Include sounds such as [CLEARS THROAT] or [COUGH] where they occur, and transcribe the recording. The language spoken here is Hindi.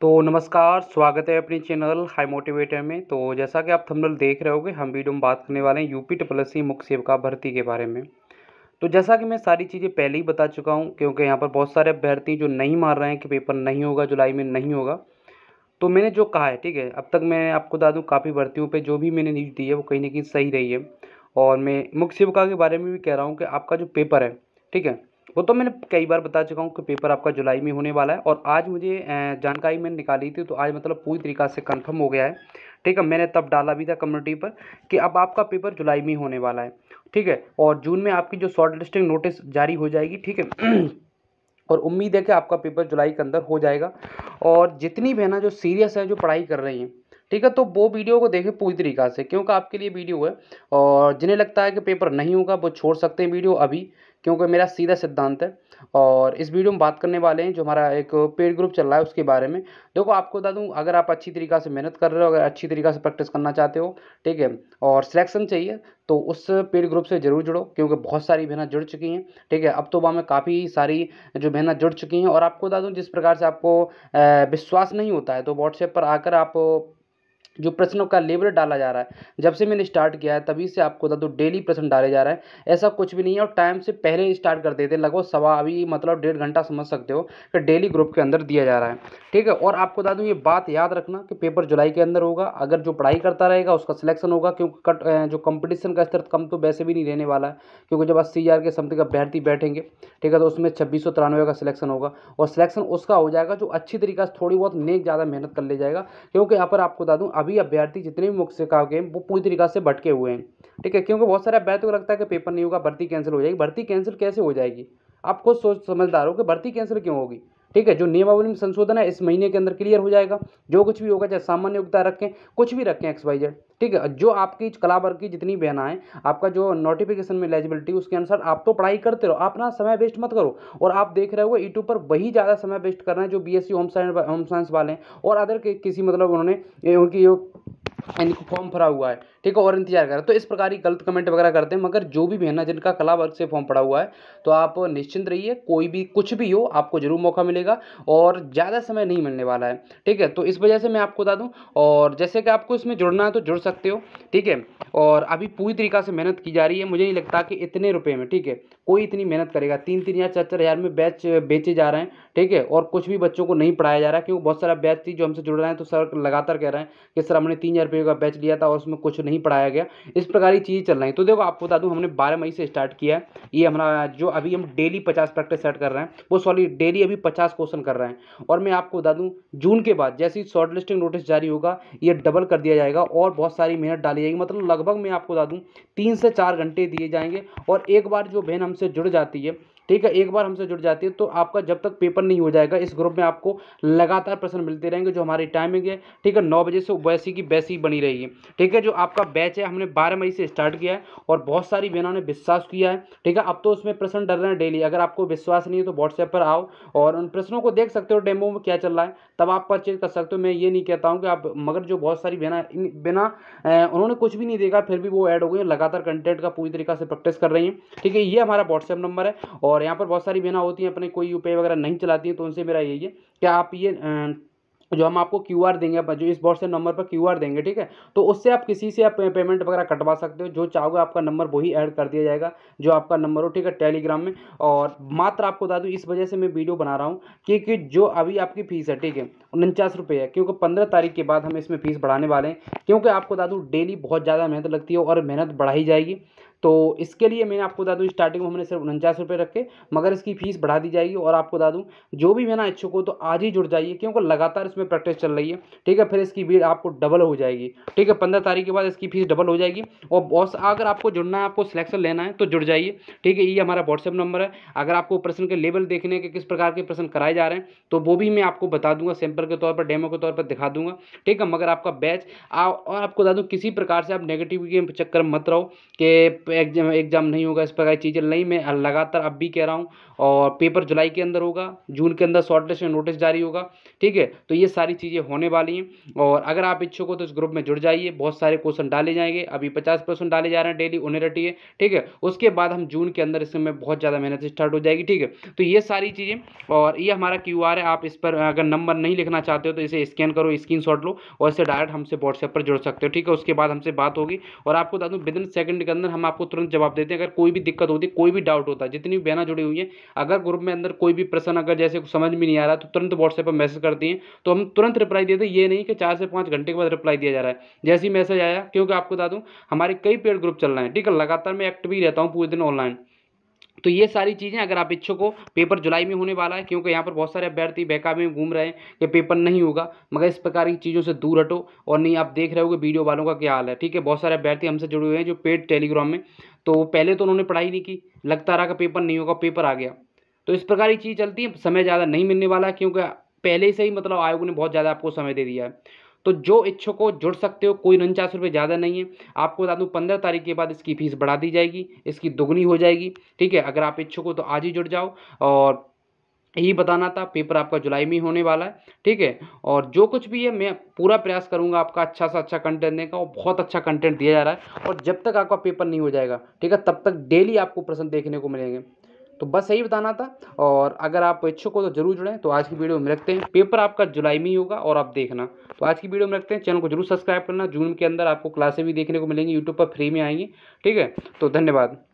तो नमस्कार स्वागत है अपने चैनल हाई मोटिवेटर में तो जैसा कि आप थंबनेल देख रहे होगे हम वीडियो में बात करने वाले हैं यूपी ट्रिपल सी मुख्य सेविका भर्ती के बारे में तो जैसा कि मैं सारी चीज़ें पहले ही बता चुका हूँ क्योंकि यहाँ पर बहुत सारे अभ्यर्थी जो नहीं मार रहे हैं कि पेपर नहीं होगा जुलाई में नहीं होगा तो मैंने जो कहा है ठीक है अब तक मैं आपको बता दूँ काफ़ी भर्तियों पर जो भी मैंने न्यूज़ दी है वो कहीं ना कहीं सही रही है और मैं मुख्य सेविका के बारे में भी कह रहा हूँ कि आपका जो पेपर है ठीक है वो तो मैंने कई बार बता चुका हूँ कि पेपर आपका जुलाई में होने वाला है और आज मुझे जानकारी मैंने निकाली थी तो आज मतलब पूरी तरीका से कंफर्म हो गया है ठीक है मैंने तब डाला भी था कम्युनिटी पर कि अब आपका पेपर जुलाई में होने वाला है ठीक है और जून में आपकी जो शॉर्ट लिस्टिंग नोटिस जारी हो जाएगी ठीक है [CLEARS THROAT] और उम्मीद है कि आपका पेपर जुलाई के अंदर हो जाएगा और जितनी बहना जो सीरियस है जो पढ़ाई कर रही हैं ठीक है तो वो वीडियो को देखें पूरी तरीका से क्योंकि आपके लिए वीडियो है और जिन्हें लगता है कि पेपर नहीं होगा वो छोड़ सकते हैं वीडियो अभी क्योंकि मेरा सीधा सिद्धांत है और इस वीडियो में बात करने वाले हैं जो हमारा एक पेड ग्रुप चल रहा है उसके बारे में देखो आपको बता दूँ अगर आप अच्छी तरीका से मेहनत कर रहे हो अगर अच्छी तरीका से प्रैक्टिस करना चाहते हो ठीक है और सिलेक्शन चाहिए तो उस पेड ग्रुप से ज़रूर जुड़ो क्योंकि बहुत सारी बहना जुड़ चुकी हैं ठीक है अब तो वहाँ में काफ़ी सारी जो बहना जुड़ चुकी हैं और आपको बता दूँ जिस प्रकार से आपको विश्वास नहीं होता है तो व्हाट्सएप पर आकर आप जो प्रश्नों का लेबल डाला जा रहा है जब से मैंने स्टार्ट किया है तभी से आपको बता दो डेली प्रश्न डाले जा रहे हैं ऐसा कुछ भी नहीं है और टाइम से पहले स्टार्ट कर देते लगभग सवा अभी मतलब डेढ़ घंटा समझ सकते हो कि डेली ग्रुप के अंदर दिया जा रहा है ठीक है और आपको बता दूँ ये बात याद रखना कि पेपर जुलाई के अंदर होगा अगर जो पढ़ाई करता रहेगा उसका सिलेक्शन होगा क्योंकि कट जो कंपटीशन का स्तर कम तो वैसे भी नहीं रहने वाला है क्योंकि जब अस्सी हज़ार के समथिंग अभ्यर्थी बैठेंगे ठीक है तो उसमें छब्बीस सौ तिरानवे का सिलेक्शन होगा और सिलेक्शन उसका हो जाएगा जो अच्छी तरीके से थोड़ी बहुत नेक ज़्यादा मेहनत कर ले जाएगा क्योंकि यहाँ पर आपको बता दूँ अभी अभ्यर्थी जितने भी मुख्य शिक्षा के वो पूरी तरीके से भटके हुए हैं ठीक है क्योंकि बहुत सारे अभ्यर्थियों को लगता है कि पेपर नहीं होगा भर्ती कैंसिल हो जाएगी भर्ती कैंसिल कैसे हो जाएगी आप खुद सोच समझदार हो कि भर्ती कैंसिल क्यों होगी ठीक है जो नियमावली में संशोधन है इस महीने के अंदर क्लियर हो जाएगा जो कुछ भी होगा चाहे सामान्य योग्यता रखें कुछ भी रखें एक्स वाई जेड ठीक है जो आपकी कला वर्ग की जितनी बहना है आपका जो नोटिफिकेशन में एलिजिबिलिटी उसके अनुसार आप तो पढ़ाई करते रहो अपना समय वेस्ट मत करो और आप देख रहे हो यूट्यूब पर वही ज़्यादा समय वेस्ट कर रहे हैं जो B S C home science home science वाले हैं और अदर किसी मतलब उन्होंने उनकी जो इनको फॉर्म भरा हुआ है ठीक है और इंतजार कर तो इस प्रकार की गलत कमेंट वगैरह करते हैं मगर जो भी बहन है जिनका कला वर्ग से फॉर्म पड़ा हुआ है तो आप निश्चिंत रहिए कोई भी कुछ भी हो आपको जरूर मौका मिलेगा और ज़्यादा समय नहीं मिलने वाला है ठीक है तो इस वजह से मैं आपको बता दूँ और जैसे कि आपको इसमें जुड़ना है तो जुड़ सकते हो ठीक है और अभी पूरी तरीका से मेहनत की जा रही है मुझे नहीं लगता कि इतने रुपये में ठीक है कोई इतनी मेहनत करेगा तीन तीन या चार चार हज़ार में बैच बेचे जा रहे हैं ठीक है और कुछ भी बच्चों को नहीं पढ़ाया जा रहा है क्योंकि बहुत सारा बैच थी जो हमसे जुड़ रहे हैं तो सर लगातार कह रहे हैं कि सर हमने तीन हज़ार रुपये का बैच लिया था और उसमें कुछ नहीं पढ़ाया गया इस प्रकार की चीज़ें चल रही तो देखो आपको बता दूँ हमने बारह मई से स्टार्ट किया है ये हमारा जो अभी हम डेली पचास प्रैक्टिस सेट कर रहे हैं वो सॉरी डेली अभी पचास क्वेश्चन कर रहे हैं और मैं आपको बता दूँ जून के बाद जैसे ही शॉर्ट लिस्टिंग नोटिस जारी होगा ये डबल कर दिया जाएगा और बहुत सारी मेहनत डाली जाएगी मतलब लगभग मैं आपको बता दूँ तीन से चार घंटे दिए जाएंगे और एक बार जो बहन हमसे जुड़ जाती है ठीक है एक बार हमसे जुड़ जाती है तो आपका जब तक पेपर नहीं हो जाएगा इस ग्रुप में आपको लगातार प्रश्न मिलते रहेंगे जो हमारी टाइमिंग है ठीक है नौ बजे से वैसी की वैसी बनी रही है ठीक है जो आपका बैच है हमने बारह मई से स्टार्ट किया है और बहुत सारी बहनों ने विश्वास किया है ठीक है अब तो उसमें प्रश्न डर रहे हैं डेली अगर आपको विश्वास नहीं है तो व्हाट्सएप पर आओ और उन प्रश्नों को देख सकते हो डेमो में क्या चल रहा है तब आप परचेज कर सकते हो मैं ये नहीं कहता हूँ कि आप मगर जो बहुत सारी बहना बिना उन्होंने कुछ भी नहीं देखा फिर भी वो ऐड हो गई लगातार कंटेंट का पूरी तरीका से प्रैक्टिस कर रही हैं ठीक है ये हमारा व्हाट्सएप नंबर है और और यहाँ पर बहुत सारी बहना होती हैं अपने कोई यूपीआई वगैरह नहीं चलाती हैं तो उनसे मेरा यही है कि आप ये जो हम आपको क्यू आर देंगे जो इस व्हाट्सएप नंबर पर क्यू आर देंगे ठीक है तो उससे आप किसी से आप पेमेंट वगैरह कटवा सकते हो जो चाहोगे आपका नंबर वही ऐड कर दिया जाएगा जो आपका नंबर हो ठीक है टेलीग्राम में और मात्र आपको बता दूँ इस वजह से मैं वीडियो बना रहा हूँ क्योंकि जो अभी आपकी फ़ीस है ठीक है उनचास रुपये है क्योंकि पंद्रह तारीख के बाद हम इसमें फ़ीस बढ़ाने वाले हैं क्योंकि आपको बता दूँ डेली बहुत ज़्यादा मेहनत लगती है और मेहनत बढ़ाई जाएगी तो इसके लिए मैंने आपको बता दूँ स्टार्टिंग में हमने सिर्फ उनचास रुपये रखे मगर इसकी फीस बढ़ा दी जाएगी और आपको बता दूँ जो भी मैंने इच्छुक हो तो आज ही जुड़ जाइए क्योंकि लगातार इसमें प्रैक्टिस चल रही है ठीक है फिर इसकी भीड़ आपको डबल हो जाएगी ठीक है पंद्रह तारीख के बाद इसकी फीस डबल हो जाएगी और बॉस अगर आपको जुड़ना है आपको सिलेक्शन लेना है तो जुड़ जाइए ठीक है ये हमारा व्हाट्सअप नंबर है अगर आपको प्रश्न के लेवल देखने के किस प्रकार के प्रश्न कराए जा रहे हैं तो वो भी मैं आपको बता दूंगा सैंपल के तौर पर डेमो के तौर पर दिखा दूंगा ठीक है मगर आपका बैच और आपको बता दूँ किसी प्रकार से आप नेगेटिव के चक्कर मत रहो कि एग्जाम एग्जाम नहीं होगा इस प्रकार की चीज़ें नहीं मैं लगातार अब भी कह रहा हूँ और पेपर जुलाई के अंदर होगा जून के अंदर शॉर्ट लिस्ट नोटिस जारी होगा ठीक है तो ये सारी चीज़ें होने वाली हैं और अगर आप इच्छुक हो तो इस ग्रुप में जुड़ जाइए बहुत सारे क्वेश्चन डाले जाएंगे अभी पचास डाले जा रहे हैं डेली उन्हें रटिए ठीक है उसके बाद हम जून के अंदर इसमें बहुत ज़्यादा मेहनत स्टार्ट हो जाएगी ठीक है तो ये सारी चीज़ें और ये हमारा क्यू है आप इस पर अगर नंबर नहीं लिखना चाहते हो तो इसे स्कैन करो स्क्रीन लो और इसे डायरेक्ट हमसे व्हाट्सएप पर जुड़ सकते हो ठीक है उसके बाद हमसे बात होगी और आपको बता दूँ इन सेकंड के अंदर हम आप आपको तुरंत जवाब देते हैं अगर कोई भी दिक्कत होती है कोई भी डाउट होता है जितनी भी बहना जुड़ी हुई है अगर ग्रुप में अंदर कोई भी प्रश्न अगर जैसे समझ में नहीं आ रहा तो तुरंत व्हाट्सएप पर मैसेज करती दिए तो हम तुरंत रिप्लाई देते ये नहीं कि चार से पाँच घंटे के बाद रिप्लाई दिया जा रहा है जैसे ही मैसेज आया क्योंकि आपको बता दूँ हमारे कई पेड ग्रुप चल रहे हैं ठीक है लगातार मैं एक्टिव ही रहता हूँ पूरे दिन ऑनलाइन तो ये सारी चीज़ें अगर आप इच्छुक हो पेपर जुलाई में होने वाला है क्योंकि यहाँ पर बहुत सारे अभ्यर्थी बेका में घूम रहे हैं कि पेपर नहीं होगा मगर इस प्रकार की चीज़ों से दूर हटो और नहीं आप देख रहे हो कि वीडियो वालों का क्या हाल है ठीक है बहुत सारे अभ्यर्थी हमसे जुड़े हुए हैं जो पेड टेलीग्राम में तो पहले तो उन्होंने पढ़ाई नहीं की लगता रहा कि पेपर नहीं होगा पेपर आ गया तो इस प्रकार की चीज़ चलती है समय ज़्यादा नहीं मिलने वाला है क्योंकि पहले से ही मतलब आयोग ने बहुत ज़्यादा आपको समय दे दिया है तो जो इच्छुक हो जुड़ सकते हो कोई उनचास रुपये ज़्यादा नहीं है आपको बता दूँ पंद्रह तारीख के बाद इसकी फ़ीस बढ़ा दी जाएगी इसकी दुगनी हो जाएगी ठीक है अगर आप इच्छुक हो तो आज ही जुड़ जाओ और यही बताना था पेपर आपका जुलाई में होने वाला है ठीक है और जो कुछ भी है मैं पूरा प्रयास करूंगा आपका अच्छा सा अच्छा कंटेंट देने का और बहुत अच्छा कंटेंट दिया जा रहा है और जब तक आपका पेपर नहीं हो जाएगा ठीक है तब तक डेली आपको प्रश्न देखने को मिलेंगे तो बस यही बताना था और अगर आप इच्छुक हो तो जरूर जुड़ें तो आज की वीडियो में रखते हैं पेपर आपका जुलाई में ही होगा और आप देखना तो आज की वीडियो में रखते हैं चैनल को जरूर सब्सक्राइब करना जून के अंदर आपको क्लासें भी देखने को मिलेंगी यूट्यूब पर फ्री में आएंगी ठीक है तो धन्यवाद